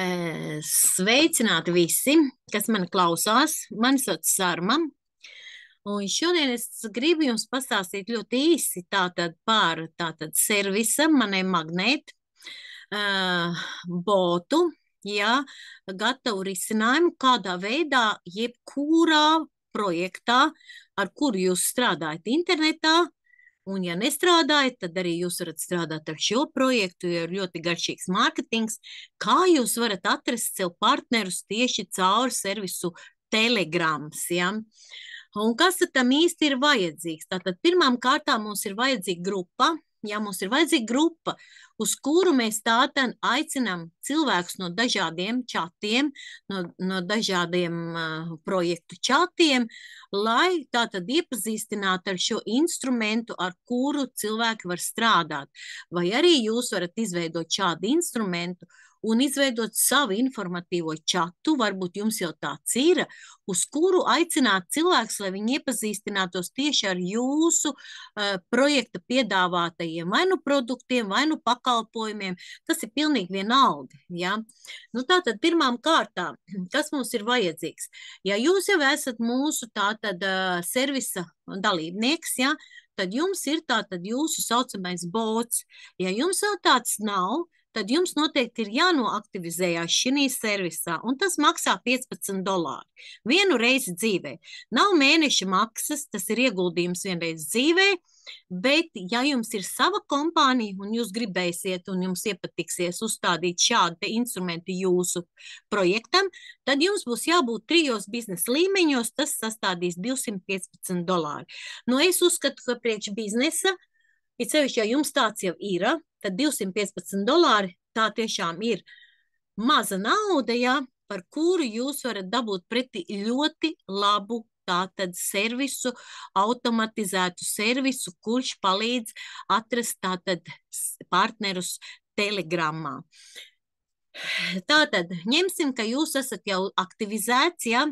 Eh, sveicināti visi, kas man klausās. Mani sauc Sārma. Un šodien es gribu jums pastāstīt ļoti īsi tātad par tātad servisa, manai magnēt, eh, botu, ja, gatavu risinājumu, kādā veidā jebkurā projektā, ar kuru jūs strādājat internetā, Un, ja nestrādājat, tad arī jūs varat strādāt ar šo projektu, jo ir ļoti garšīgs mārketings. Kā jūs varat atrast sev partnerus tieši caur servisu Telegrams? Ja? Un kas tam īsti ir vajadzīgs? Tātad pirmām kārtām mums ir vajadzīga grupa, ja mums ir vajadzīga grupa, uz kuru mēs tātad aicinām cilvēkus no dažādiem čatiem, no, no dažādiem uh, projektu čatiem, lai tātad iepazīstinātu ar šo instrumentu, ar kuru cilvēki var strādāt. Vai arī jūs varat izveidot šādu instrumentu un izveidot savu informatīvo čatu, varbūt jums jau tāds ir, uz kuru aicināt cilvēks, lai viņi iepazīstinātos tieši ar jūsu uh, projekta piedāvātajiem vai nu produktiem, vai nu pakalpojumiem. Tas ir pilnīgi vienalga. Ja? Nu, tātad pirmām kārtām, kas mums ir vajadzīgs? Ja jūs jau esat mūsu tātad uh, servisa dalībnieks, ja, tad jums ir tātad jūsu saucamais bots. Ja jums vēl tāds nav, tad jums noteikti ir jānoaktivizējās šī servisā, un tas maksā 15 dolāri. Vienu reizi dzīvē. Nav mēneša maksas, tas ir ieguldījums vienreiz dzīvē, bet ja jums ir sava kompānija un jūs gribēsiet un jums iepatiksies uzstādīt šādu instrumentu jūsu projektam, tad jums būs jābūt trijos biznesa līmeņos, tas sastādīs 215 dolāri. Nu, es uzskatu, ka priekš biznesa – Ir sevišķi, ja jums tāds jau ir, tad 215 dolāri tā tiešām ir maza nauda, ja, par kuru jūs varat dabūt pretī ļoti labu tātad servisu, automatizētu servisu, kurš palīdz atrast tātad partnerus telegramā. Uh, Tā tad ņemsim, ka jūs esat jau aktivizēts, ja,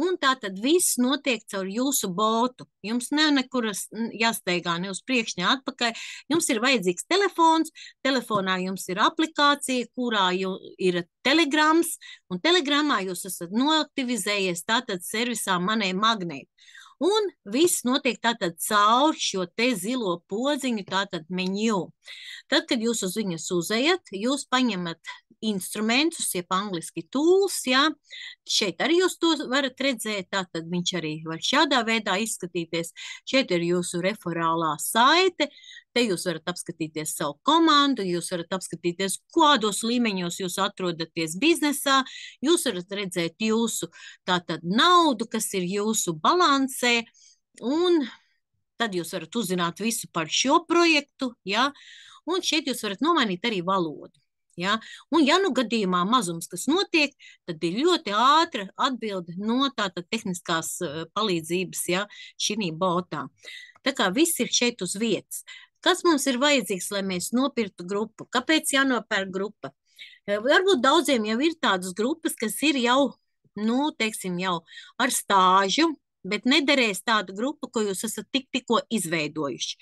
un tā tad viss notiek caur jūsu botu. Jums nav nekuras jāsteigā ne uz priekšu, ne atpakaļ. Jums ir vajadzīgs telefons, telefonā jums ir aplikācija, kurā ir telegrams, un telegramā jūs esat noaktivizējies tātad servisā manē magnēt. Un viss notiek tātad caur šo te zilo podziņu, tātad menu. Tad, kad jūs uz viņas uzejat, jūs paņemat instrumentus, jeb angliski tools, jā. Šeit arī jūs to varat redzēt, tātad viņš arī var šādā veidā izskatīties. Šeit ir jūsu referālā saite, te jūs varat apskatīties savu komandu, jūs varat apskatīties, kādos līmeņos jūs atrodaties biznesā, jūs varat redzēt jūsu tātad naudu, kas ir jūsu balansē, un tad jūs varat uzzināt visu par šo projektu, ja? un šeit jūs varat nomainīt arī valodu. Ja? Un, ja nu gadījumā mazums kas notiek, tad ir ļoti ātra atbilde no tātad tehniskās eh, palīdzības ja, šī botā. Tā kā viss ir šeit uz vietas. Kas mums ir vajadzīgs, lai mēs nopirktu grupu? Kāpēc jānopērk grupa? Eh, varbūt daudziem jau ir tādas grupas, kas ir jau, nu, teiksim, jau ar stāžu, bet nederēs tādu grupu, ko jūs esat tik, tikko izveidojuši.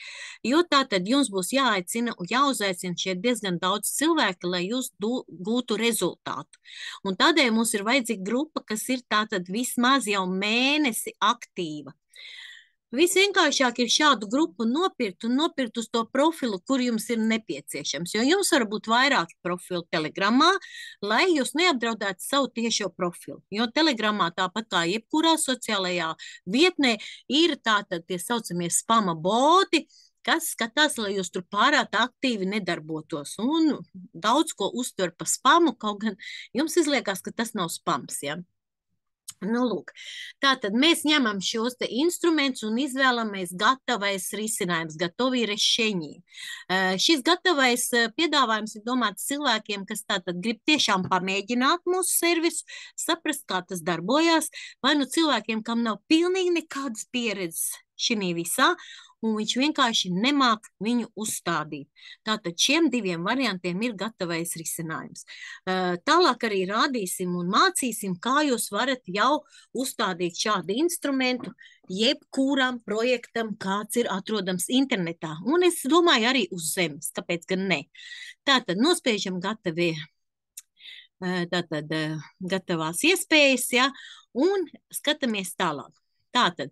Jo tā tad jums būs jāaicina un jāuzaicina šie diezgan daudz cilvēki, lai jūs du, gūtu rezultātu. Un tādēļ mums ir vajadzīga grupa, kas ir tātad vismaz jau mēnesi aktīva. Visvienkāršāk ir šādu grupu nopirkt un nopirkt uz to profilu, kur jums ir nepieciešams. Jo jums var būt vairāki profili telegramā, lai jūs neapdraudētu savu tiešo profilu. Jo telegramā, tāpat kā jebkurā sociālajā vietnē, ir tātad tie saucamie spama boti, kas skatās, lai jūs tur pārāk aktīvi nedarbotos un daudz ko uztver pa spamu, kaut gan jums izliekas, ka tas nav spams. Ja? Nu, lūk. Tātad mēs ņemam šos instrumentus un izvēlamies gatavais risinājums, gatavi rešeņi. Eh, šis gatavais eh, piedāvājums ir domāts cilvēkiem, kas tātad grib tiešām pamēģināt mūsu servisu, saprast, kā tas darbojās, vai nu cilvēkiem, kam nav pilnīgi nekādas pieredzes šī visā, un viņš vienkārši nemāk viņu uzstādīt. Tātad šiem diviem variantiem ir gatavais risinājums. Eh, tālāk arī rādīsim un mācīsim, kā jūs varat jau uzstādīt šādu instrumentu, jebkuram projektam, kāds ir atrodams internetā. Un es domāju, arī uz zemes, tāpēc gan ne. Tātad nospiežam gatavie, eh, tātad eh, gatavās iespējas, ja, un skatāmies tālāk. Tātad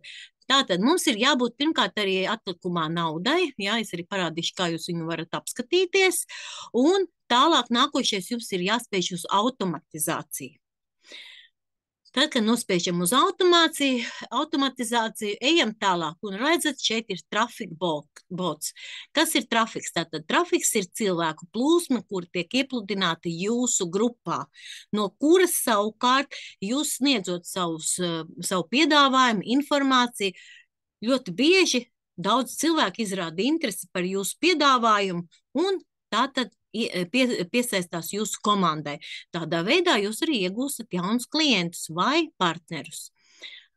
Tātad mums ir jābūt pirmkārt arī atlikumā naudai. Jā, es arī parādīšu, kā jūs viņu varat apskatīties. Un tālāk nākošais jums ir jāspēj uz automatizāciju. Tad, kad nospiežam uz automāciju, automatizāciju, ejam tālāk un redzat, šeit ir traffic bots. Kas ir trafiks? Tātad trafiks ir cilvēku plūsma, kur tiek iepludināti jūsu grupā, no kuras savukārt jūs sniedzot savus, savu piedāvājumu, informāciju, ļoti bieži daudz cilvēku izrāda interesi par jūsu piedāvājumu un tātad E, pie, piesaistās jūsu komandai. Tādā veidā jūs arī iegūstat jaunus klientus vai partnerus.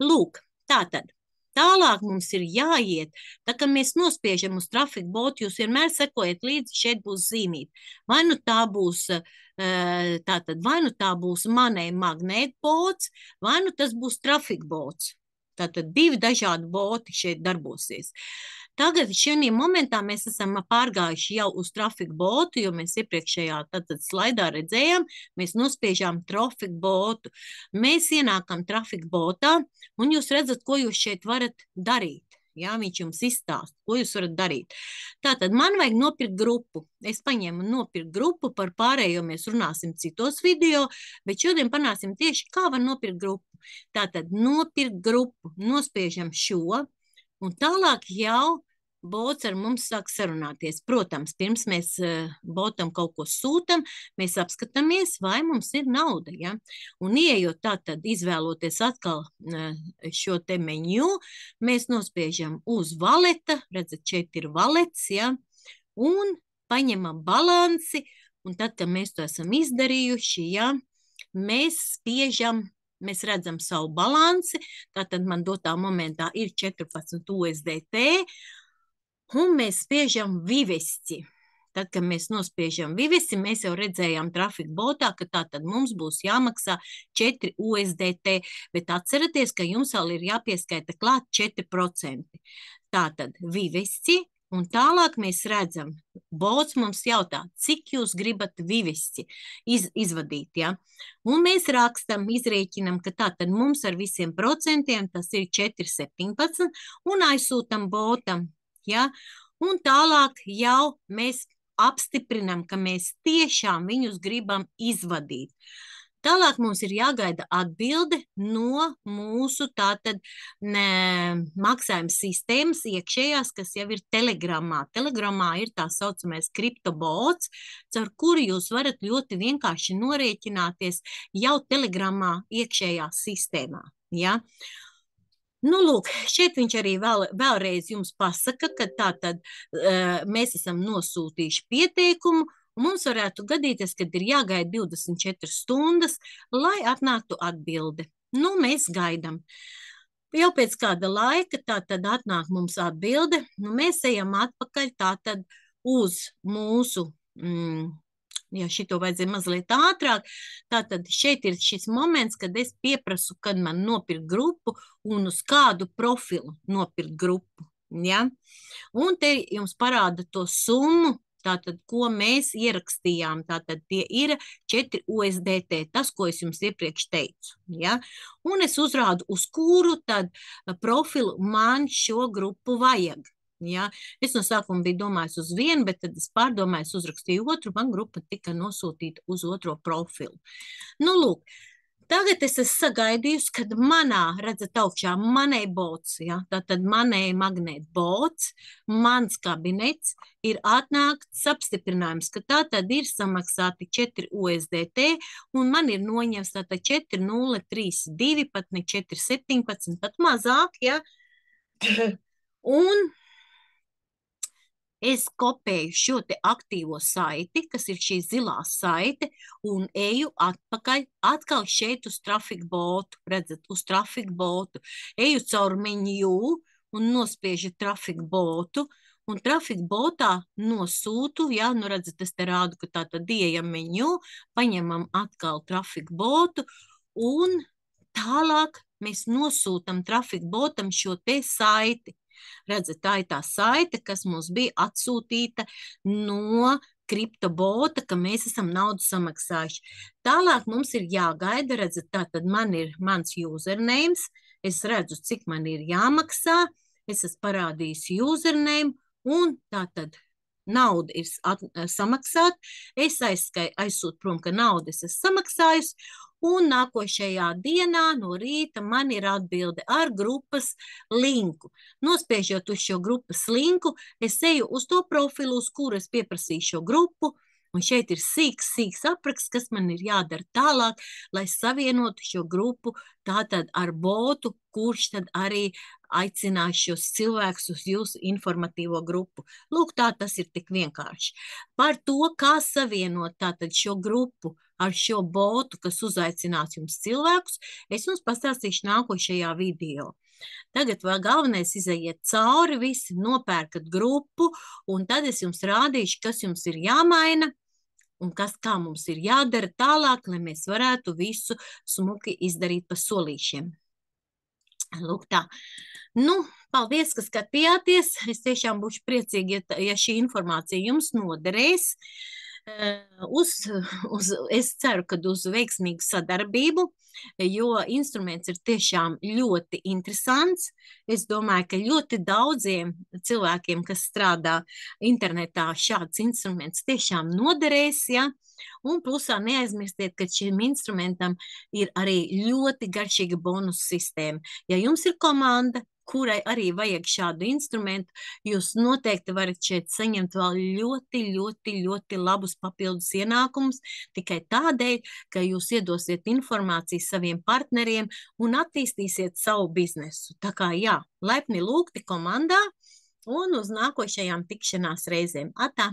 Lūk, tātad. Tālāk mums ir jāiet. Tā kā mēs nospiežam uz trafika botu, jūs vienmēr sekojat līdzi, šeit būs zīmīte. Vai nu tā būs, e, tātad, vai nu tā būs manē magnētbots, vai nu tas būs trafika bots. Tātad divi dažādi voti šeit darbosies. Tagad šajā momentā mēs esam pārgājuši jau uz trafiku botu, jo mēs iepriekšējā tātad slaidā redzējām, mēs nospiežām trafiku botu. Mēs ienākam trafiku botā un jūs redzat, ko jūs šeit varat darīt. Jā, viņš jums izstāsta, ko jūs varat darīt. Tātad man vajag nopirkt grupu. Es paņēmu un nopirku grupu, par pārējo mēs runāsim citos video, bet šodien panāsim tieši, kā var nopirkt grupu. Tātad nopirkt grupu, nospiežam šo, un tālāk jau Bots ar mums sāk sarunāties. Protams, pirms mēs eh, botam kaut ko sūtām, mēs apskatāmies, vai mums ir nauda. Ja? Un, ieejot tā, tad izvēloties atkal eh, šo te menu, mēs nospiežam uz valeta, redzat, šeit ir valets, ja? un paņemam balansi, un tad, kad mēs to esam izdarījuši, ja? mēs spiežam mēs redzam savu balanci. Tātad man dotā momentā ir 14 USDT. Un mēs spiežam vivesti. Tad, kad mēs nospiežam vivesi, mēs jau redzējām trafika botā, ka tā tad mums būs jāmaksā 4 USDT, bet atceraties, ka jums vēl ir jāpieskaita klāt 4%. Tātad vivesi, un tālāk mēs redzam, bots mums jautā, cik jūs gribat vivesi iz, izvadīt, ja? Un mēs rakstam, izrēķinam, ka tātad mums ar visiem procentiem tas ir 4,17 un aizsūtam botam Ja? Un tālāk jau mēs apstiprinām, ka mēs tiešām viņus gribam izvadīt. Tālāk mums ir jāgaida atbilde no mūsu tātad ne, maksājuma sistēmas iekšējās, kas jau ir telegramā. Telegramā ir tā saucamais kriptobots, caur kuru jūs varat ļoti vienkārši norēķināties jau telegramā iekšējā sistēmā. Ja? Uh, Nu, lūk, šeit viņš arī vēl, vēlreiz jums pasaka, ka tā tad uh, mēs esam nosūtījuši pieteikumu, un mums varētu gadīties, kad ir jāgaida 24 stundas, lai atnāktu atbilde. Nu, mēs gaidam. Jau pēc kāda laika tā tad atnāk mums atbilde, nu, mēs ejam atpakaļ tā tad uz mūsu mm, jo šito vajadzēja mazliet ātrāk. Tātad šeit ir šis moments, kad es pieprasu, kad man nopirkt grupu un uz kādu profilu nopirkt grupu. Ja? Un te jums parāda to summu, tātad, ko mēs ierakstījām. Tātad tie ir 4 USDT, tas, ko es jums iepriekš teicu. Ja? Un es uzrādu, uz kuru tad eh, profilu man šo grupu vajag. Ja? Es no sākuma biju domājis uz vienu, bet tad es pārdomāju, uzrakstīju otru, man grupa tika nosūtīta uz otro profilu. Nu, lūk, Tagad es esmu sagaidījusi, kad manā, redzat, augšā manai bots, ja, tātad manai magnēta bots, mans kabinets ir atnākts apstiprinājums, ka tā tad ir samaksāti 4 USDT un man ir noņemts tātad 4032, pat ne 417, pat mazāk, ja. Un es kopēju šo te aktīvo saiti, kas ir šī zilā saite, un eju atpakaļ atkal šeit uz trafika botu, redzat, uz trafika botu. Eju caur menu un nospiežu trafika botu, un trafika botā nosūtu, jā, nu redzat, es te rādu, ka tā tad ieejam menu, paņemam atkal trafika botu, un tālāk mēs nosūtam trafika botam šo te saiti. Redzat, tā ir tā saite, kas mums bija atsūtīta no kriptobota, ka mēs esam naudu samaksājuši. Tālāk mums ir jāgaida, redzat, tā tad man ir mans username, es redzu, cik man ir jāmaksā, es esmu parādījis username, un tā tad nauda ir at, eh, samaksāta, es aizskai, aizsūtu prom, ka naudas es samaksājusi, un nākošajā dienā no rīta man ir atbilde ar grupas linku. Nospiežot uz šo grupas linku, es eju uz to profilu, uz kuru es pieprasīju šo grupu, Un šeit ir sīks, sīks apraksts, kas man ir jādara tālāk, lai savienotu šo grupu tātad ar botu, kurš tad arī aicinājis šos cilvēkus uz jūsu informatīvo grupu. Lūk, tā tas ir tik vienkārši. Par to, kā savienot tātad šo grupu ar šo botu, kas uzaicinās jums cilvēkus, es jums pastāstīšu nākošajā video. Tagad vēl galvenais iziet cauri visi, nopērkat grupu, un tad es jums rādīšu, kas jums ir jāmaina, un kas kā mums ir jādara tālāk, lai mēs varētu visu smuki izdarīt pa solīšiem. Lūk tā. Nu, paldies, ka skatījāties. Es tiešām būšu priecīgi, ja, ja šī informācija jums noderēs. Uh, Uz, uz, es ceru, ka uz veiksmīgu sadarbību, jo instruments ir tiešām ļoti interesants. Es domāju, ka ļoti daudziem cilvēkiem, kas strādā internetā, šāds instruments tiešām noderēs. Ja? Un plusā neaizmirstiet, ka šim instrumentam ir arī ļoti garšīga bonusa sistēma. Ja jums ir komanda, kurai arī vajag šādu instrumentu, jūs noteikti varat šeit saņemt vēl ļoti, ļoti, ļoti labus papildus ienākumus tikai tādēļ, ka jūs iedosiet informāciju saviem partneriem un attīstīsiet savu biznesu. Tā kā jā, laipni lūgti komandā un uz nākošajām tikšanās reizēm. Atā!